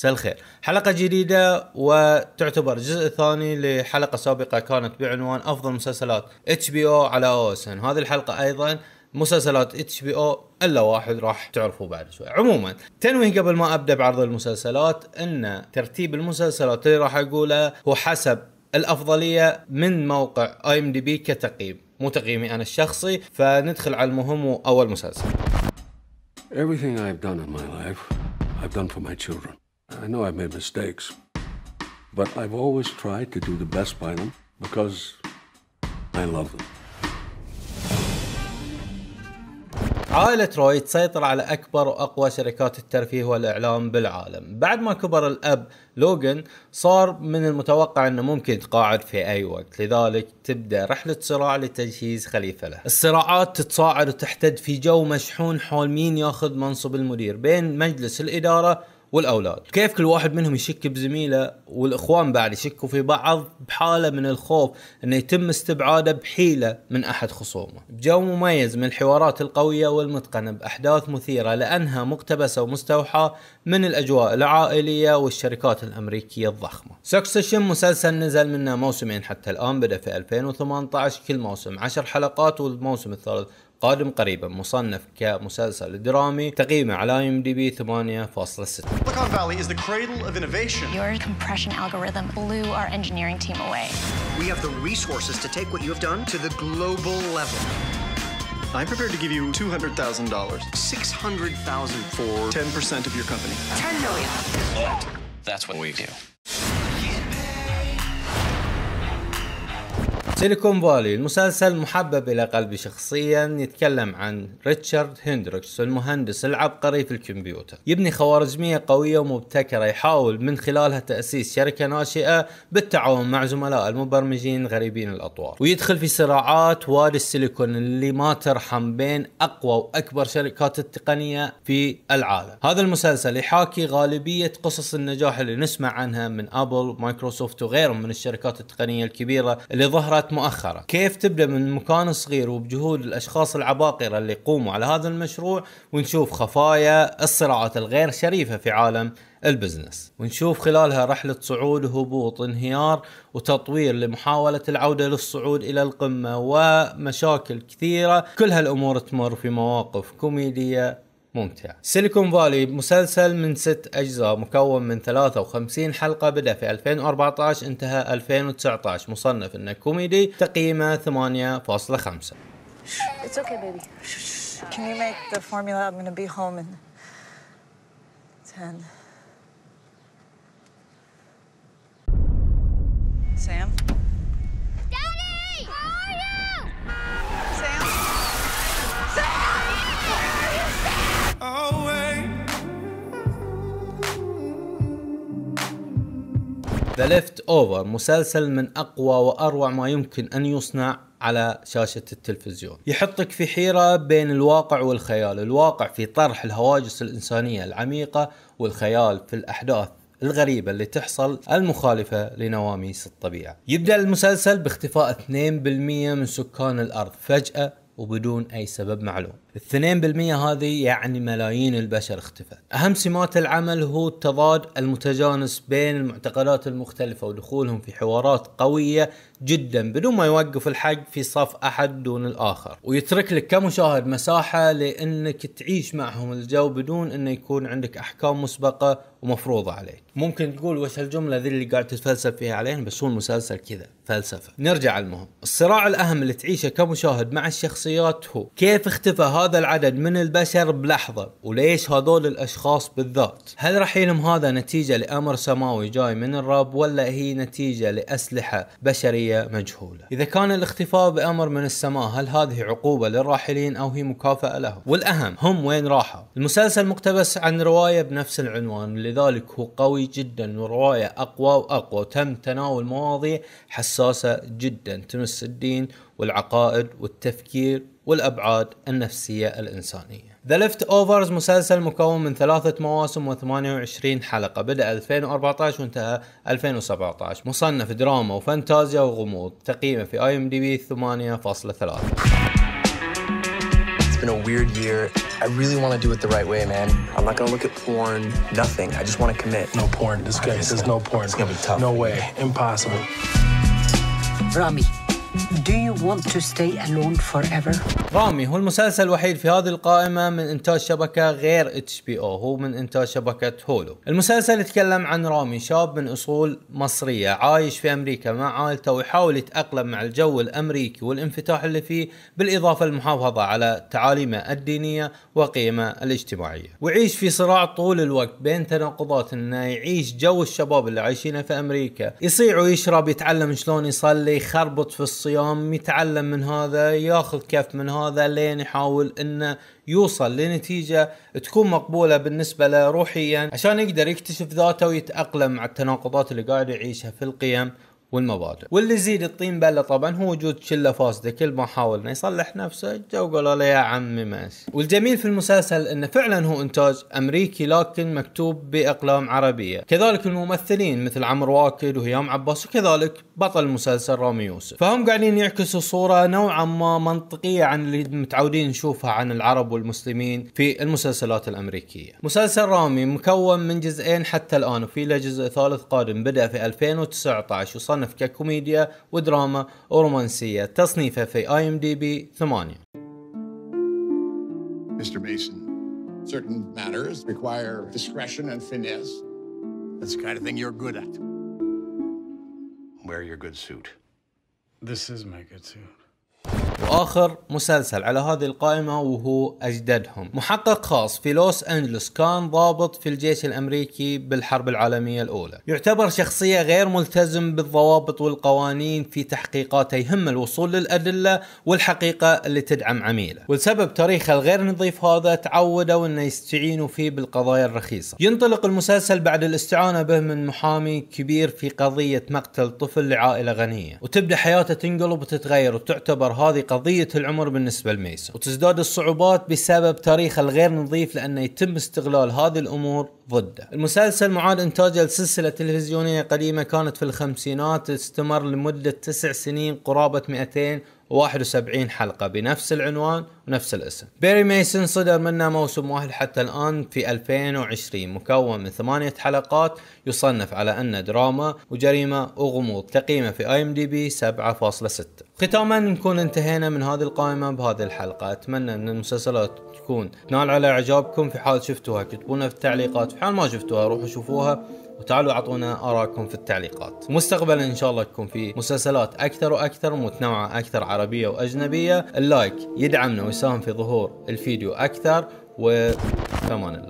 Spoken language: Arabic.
مساء الخير حلقة جديدة وتعتبر الجزء الثاني لحلقة سابقة كانت بعنوان أفضل مسلسلات اتش بي او على او اس ان هذه الحلقة أيضا مسلسلات اتش بي او الا واحد راح تعرفوا بعد شوي عموما تنويه قبل ما ابدا بعرض المسلسلات ان ترتيب المسلسلات اللي راح اقوله هو حسب الافضليه من موقع اي ام دي بي كتقييم مو تقييمي انا الشخصي فندخل على المهم واول مسلسل Everything I've done in my life I've done for my children I know I made mistakes, but I've always tried to do the best by them because I love them. عائلة روي تسيطر على أكبر وأقوى شركات الترفيه والإعلام بالعالم بعد ما كبر الأب لوغن صار من المتوقع أنه ممكن يتقاعد في أي وقت لذلك تبدأ رحلة صراع لتجهيز خليفة له الصراعات تتصاعد وتحتد في جو مشحون حول مين ياخذ منصب المدير بين مجلس الإدارة والاولاد كيف كل واحد منهم يشك بزميله والاخوان بعد يشكوا في بعض بحاله من الخوف انه يتم استبعاده بحيله من احد خصومه بجو مميز من الحوارات القويه والمتقنه باحداث مثيره لانها مقتبسه ومستوحاه من الاجواء العائليه والشركات الامريكيه الضخمه سكسشن مسلسل نزل منه موسمين حتى الان بدا في 2018 كل موسم 10 حلقات والموسم الثالث قادم قريبا مصنف كمسلسل درامي تقييمه على ام دي بي 8.6 Silicon Valley is the cradle of innovation. Your compression algorithm blew our engineering team away. We have the resources to take what you have done to the global level. I'm prepared to give you $200,000. $600,000 for 10% of your company. $10 million. That's what we do. سيليكون فالي المسلسل محبب إلى قلبي شخصيا يتكلم عن ريتشارد هندريكس المهندس العبقري في الكمبيوتر يبني خوارزمية قوية ومبتكرة يحاول من خلالها تأسيس شركة ناشئة بالتعاون مع زملاء المبرمجين غريبين الأطوار ويدخل في صراعات وادي السيليكون اللي ما ترحم بين أقوى وأكبر شركات التقنية في العالم هذا المسلسل يحاكي غالبية قصص النجاح اللي نسمع عنها من أبل مايكروسوفت وغيرهم من الشركات التقنية الكبيرة اللي ظهرت مؤخرة كيف تبدأ من مكان صغير وبجهود الأشخاص العباقرة اللي يقوموا على هذا المشروع ونشوف خفايا الصراعات الغير شريفة في عالم البزنس ونشوف خلالها رحلة صعود وهبوط انهيار وتطوير لمحاولة العودة للصعود إلى القمة ومشاكل كثيرة كل هالأمور تمر في مواقف كوميدية ممتع سيليكون فالي مسلسل من ست أجزاء مكون من 53 حلقة بدأ في 2014 انتهى 2019 مصنف انه كوميدي تقييمه 8.5 It's okay, baby. Can you make the formula? I'm gonna be home in 10. Sam? ذا ليفت اوفر مسلسل من اقوى واروع ما يمكن ان يصنع على شاشة التلفزيون يحطك في حيرة بين الواقع والخيال الواقع في طرح الهواجس الإنسانية العميقة والخيال في الأحداث الغريبة اللي تحصل المخالفة لنواميس الطبيعة يبدأ المسلسل باختفاء 2% من سكان الأرض فجأة وبدون أي سبب معلوم 2% هذه يعني ملايين البشر اختفت أهم سمات العمل هو التضاد المتجانس بين المعتقدات المختلفة ودخولهم في حوارات قوية جدا بدون ما يوقف الحق في صف أحد دون الآخر ويترك لك كمشاهد مساحة لأنك تعيش معهم الجو بدون أنه يكون عندك أحكام مسبقة ومفروضة عليك ممكن تقول وش الجملة ذي اللي قاعد تتفلسف فيها عليهم بس هو المسلسل كذا فلسفة نرجع على المهم الصراع الأهم اللي تعيشه كمشاهد مع الشخصيات هو كيف اختفى هذا العدد من البشر بلحظة وليش هذول الأشخاص بالذات هل راح يلم هذا نتيجة لأمر سماوي جاي من الرب ولا هي نتيجة لأسلحة بشرية مجهولة إذا كان الاختفاء بأمر من السماء هل هذه عقوبة للراحلين أو هي مكافأة لهم والأهم هم وين راحوا المسلسل مقتبس عن رواية بنفس العنوان لذلك هو قوي جدا ورواية أقوى وأقوى وتم تناول مواضيع حساسة حساسة جدا تمس الدين والعقائد والتفكير والأبعاد النفسية الإنسانية The Leftovers مسلسل مكون من ثلاثة مواسم و28 حلقة بدأ 2014 وانتهى 2017 مصنف دراما وفانتازيا وغموض تقييمه في اي ام دي بي 8.3 It's been a weird year. I really want to do it the right way, man. I'm not gonna look at porn, nothing. I just want to commit. No porn. This guy says no porn. It's gonna be tough. No way. Impossible. Rami, do you want to stay alone forever? رامي هو المسلسل الوحيد في هذه القائمة من إنتاج شبكة غير اتش بي او هو من إنتاج شبكة هولو. المسلسل يتكلم عن رامي شاب من أصول مصرية عايش في أمريكا مع عائلته ويحاول يتأقلم مع الجو الأمريكي والانفتاح اللي فيه بالإضافة للمحافظة على تعاليمه الدينية وقيمه الاجتماعية. ويعيش في صراع طول الوقت بين تناقضات إنه يعيش جو الشباب اللي عايشينه في أمريكا يصيع ويشرب يتعلم شلون يصلي يخربط في الصيام يتعلم من هذا ياخذ كف من هذا لين يحاول انه يوصل لنتيجة تكون مقبولة بالنسبة له روحيا عشان يقدر يكتشف ذاته ويتأقلم مع التناقضات اللي قاعد يعيشها في القيم والمبادئ واللي يزيد الطين بله طبعا هو وجود شله فاسده كل ما حاول انه يصلح نفسه جو قالوا له يا عمي ماشي والجميل في المسلسل انه فعلا هو انتاج امريكي لكن مكتوب باقلام عربيه كذلك الممثلين مثل عمرو واكد وهيام عباس وكذلك بطل المسلسل رامي يوسف فهم قاعدين يعكسوا صوره نوعا ما منطقيه عن اللي متعودين نشوفها عن العرب والمسلمين في المسلسلات الامريكيه مسلسل رامي مكون من جزئين حتى الان وفي له جزء ثالث قادم بدا في 2019 وصل تصنف ككوميديا ودراما ورومانسية تصنيفه في اي ام دي بي 8 Mr. Mason, certain matters require discretion and finesse. That's the kind of thing you're good at. Wear your good suit. This is my good suit. واخر مسلسل على هذه القائمه وهو اجددهم محقق خاص في لوس انجلوس كان ضابط في الجيش الامريكي بالحرب العالميه الاولى يعتبر شخصيه غير ملتزم بالضوابط والقوانين في تحقيقاته يهم الوصول للادله والحقيقه اللي تدعم عميله ولسبب تاريخه الغير نظيف هذا تعودوا انه يستعينوا فيه بالقضايا الرخيصه ينطلق المسلسل بعد الاستعانه به من محامي كبير في قضيه مقتل طفل لعائله غنيه وتبدا حياته تنقلب وتتغير وتعتبر هذه قضية قضية العمر بالنسبة لميسا وتزداد الصعوبات بسبب تاريخه الغير نظيف لأنه يتم استغلال هذه الأمور ضده المسلسل معاد إنتاج لسلسلة تلفزيونية قديمة كانت في الخمسينات استمر لمدة تسع سنين قرابة 271 حلقة بنفس العنوان نفس الاسم بيري ميسن صدر منه موسم واحد حتى الآن في 2020 مكون من ثمانية حلقات يصنف على أنه دراما وجريمة وغموض تقييمه في اي ام دي بي 7.6 ختاما نكون انتهينا من هذه القائمة بهذه الحلقة أتمنى أن المسلسلات تكون تنال على إعجابكم في حال شفتوها كتبونا في التعليقات في حال ما شفتوها روحوا شوفوها وتعالوا اعطونا ارائكم في التعليقات مستقبلا ان شاء الله تكون في مسلسلات اكثر واكثر متنوعه اكثر عربيه واجنبيه اللايك يدعمنا تساهم في ظهور الفيديو أكثر وفمان الله